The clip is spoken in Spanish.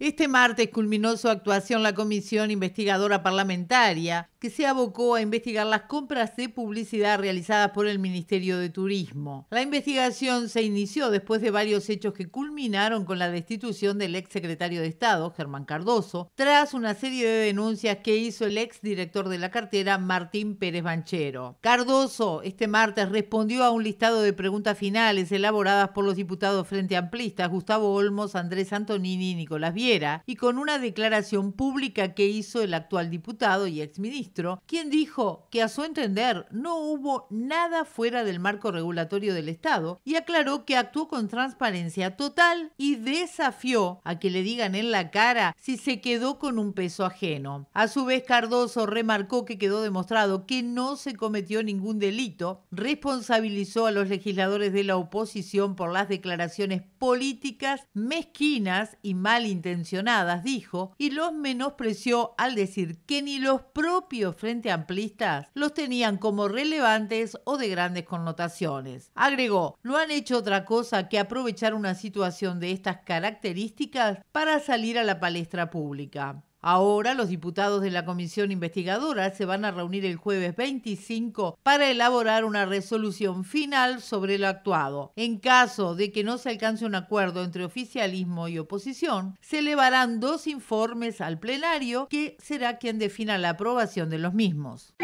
Este martes culminó su actuación la Comisión Investigadora Parlamentaria que se abocó a investigar las compras de publicidad realizadas por el Ministerio de Turismo. La investigación se inició después de varios hechos que culminaron con la destitución del ex secretario de Estado, Germán Cardoso, tras una serie de denuncias que hizo el ex director de la cartera, Martín Pérez Banchero. Cardoso este martes respondió a un listado de preguntas finales elaboradas por los diputados Frente Amplista Gustavo Olmos, Andrés Antonini y Nicolás Viera, y con una declaración pública que hizo el actual diputado y exministro quien dijo que a su entender no hubo nada fuera del marco regulatorio del Estado y aclaró que actuó con transparencia total y desafió a que le digan en la cara si se quedó con un peso ajeno. A su vez, Cardoso remarcó que quedó demostrado que no se cometió ningún delito, responsabilizó a los legisladores de la oposición por las declaraciones políticas mezquinas y malintencionadas, dijo, y los menospreció al decir que ni los propios frente amplistas los tenían como relevantes o de grandes connotaciones. Agregó, no han hecho otra cosa que aprovechar una situación de estas características para salir a la palestra pública. Ahora los diputados de la comisión investigadora se van a reunir el jueves 25 para elaborar una resolución final sobre lo actuado. En caso de que no se alcance un acuerdo entre oficialismo y oposición, se elevarán dos informes al plenario que será quien defina la aprobación de los mismos.